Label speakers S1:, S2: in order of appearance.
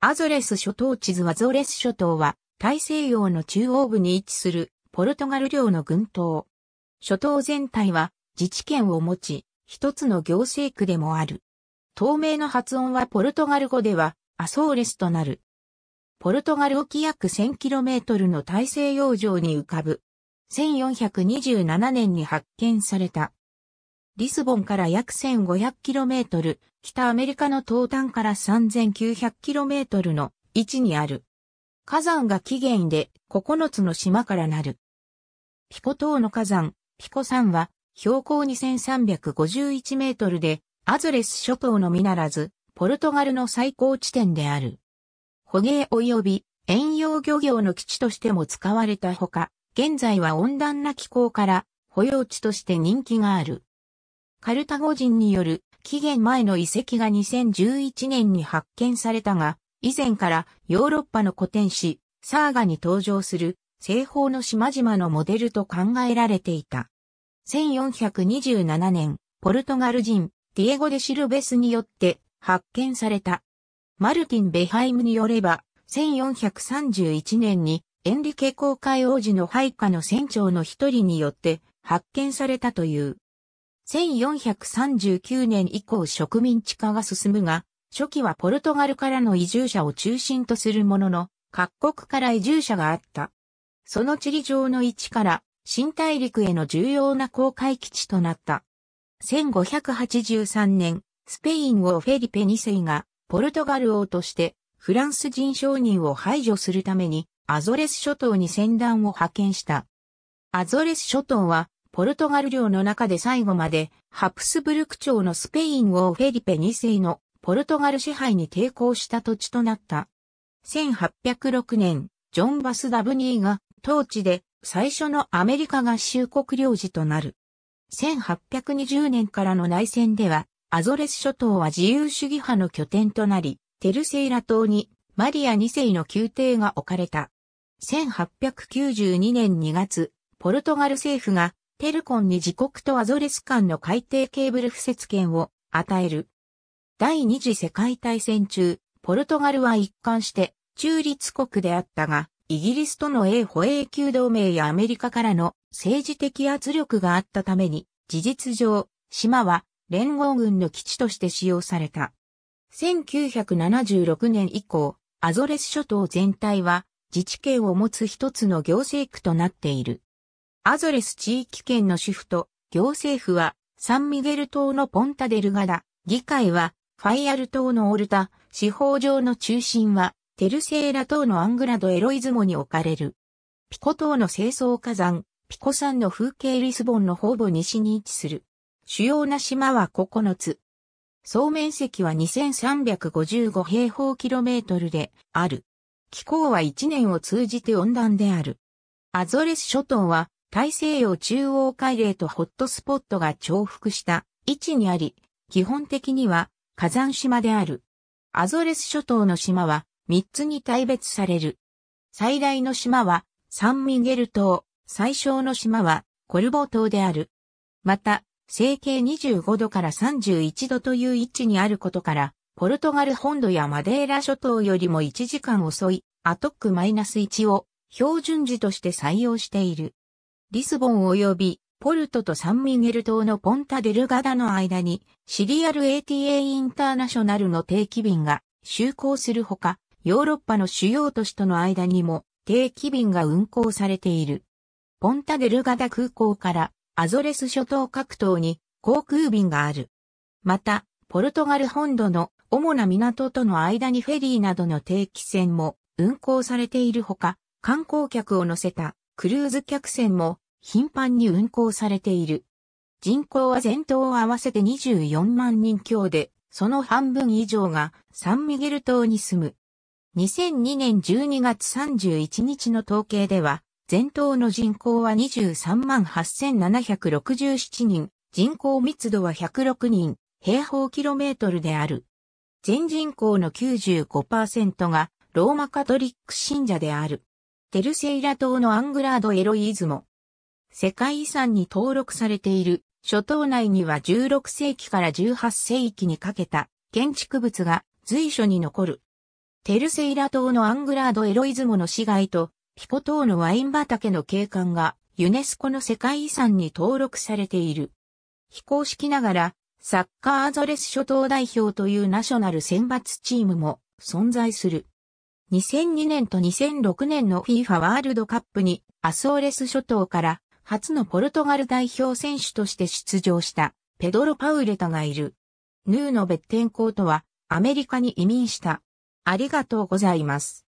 S1: アゾレス諸島地図はゾレス諸島は大西洋の中央部に位置するポルトガル領の群島。諸島全体は自治権を持ち、一つの行政区でもある。透明の発音はポルトガル語ではアソーレスとなる。ポルトガル沖約 1000km の大西洋上に浮かぶ。1427年に発見されたリスボンから約 1500km、北アメリカの東端から 3900km の位置にある。火山が起源で9つの島からなる。ピコ島の火山、ピコ山は標高2351メートルで、アズレス諸島のみならず、ポルトガルの最高地点である。捕鯨及び遠洋漁業の基地としても使われたほか、現在は温暖な気候から保養地として人気がある。カルタゴ人による紀元前の遺跡が2011年に発見されたが、以前からヨーロッパの古典史、サーガに登場する西方の島々のモデルと考えられていた。1427年、ポルトガル人、ディエゴ・デ・シルベスによって発見された。マルティン・ベハイムによれば、1431年にエンリケ公会王子の配下の船長の一人によって発見されたという。1439年以降植民地化が進むが、初期はポルトガルからの移住者を中心とするものの、各国から移住者があった。その地理上の位置から、新大陸への重要な航海基地となった。1583年、スペイン王フェリペ2世が、ポルトガル王として、フランス人商人を排除するために、アゾレス諸島に船団を派遣した。アゾレス諸島は、ポルトガル領の中で最後まで、ハプスブルク朝のスペイン王フェリペ2世のポルトガル支配に抵抗した土地となった。1806年、ジョン・バス・ダブニーが当地で最初のアメリカ合衆国領事となる。1820年からの内戦では、アゾレス諸島は自由主義派の拠点となり、テルセイラ島にマリア2世の宮廷が置かれた。1892年2月、ポルトガル政府がテルコンに自国とアゾレス間の海底ケーブル敷設権を与える。第二次世界大戦中、ポルトガルは一貫して中立国であったが、イギリスとの英保永久同盟やアメリカからの政治的圧力があったために、事実上、島は連合軍の基地として使用された。1976年以降、アゾレス諸島全体は自治権を持つ一つの行政区となっている。アゾレス地域圏の主婦と行政府はサンミゲル島のポンタデルガラ、議会はファイアル島のオルタ、司法上の中心はテルセーラ島のアングラドエロイズモに置かれる。ピコ島の清掃火山、ピコ山の風景リスボンのほぼ西に位置する。主要な島は9つ。総面積は2355平方キロメートルである。気候は1年を通じて温暖である。アゾレス諸島は大西洋中央海嶺とホットスポットが重複した位置にあり、基本的には火山島である。アゾレス諸島の島は3つに大別される。最大の島はサンミゲル島、最小の島はコルボ島である。また、成形25度から31度という位置にあることから、ポルトガル本土やマデーラ諸島よりも1時間遅いアトックマイナス -1 を標準時として採用している。リスボン及びポルトとサンミゲル島のポンタデルガダの間にシリアル ATA インターナショナルの定期便が就航するほか、ヨーロッパの主要都市との間にも定期便が運航されている。ポンタデルガダ空港からアゾレス諸島各島に航空便がある。また、ポルトガル本土の主な港との間にフェリーなどの定期船も運航されているほか、観光客を乗せたクルーズ客船も頻繁に運航されている。人口は全島を合わせて24万人強で、その半分以上がサンミゲル島に住む。2002年12月31日の統計では、全島の人口は23万8767人、人口密度は106人、平方キロメートルである。全人口の95%がローマカトリック信者である。テルセイラ島のアングラードエロイズモ。世界遺産に登録されている、諸島内には16世紀から18世紀にかけた建築物が随所に残る。テルセイラ島のアングラードエロイズモの市街とピコ島のワイン畑の景観がユネスコの世界遺産に登録されている。非公式ながらサッカーアゾレス諸島代表というナショナル選抜チームも存在する。2002年と2006年の FIFA ワールドカップにアソーレス諸島から初のポルトガル代表選手として出場したペドロ・パウレタがいる。ヌーのベッテンコートはアメリカに移民した。ありがとうございます。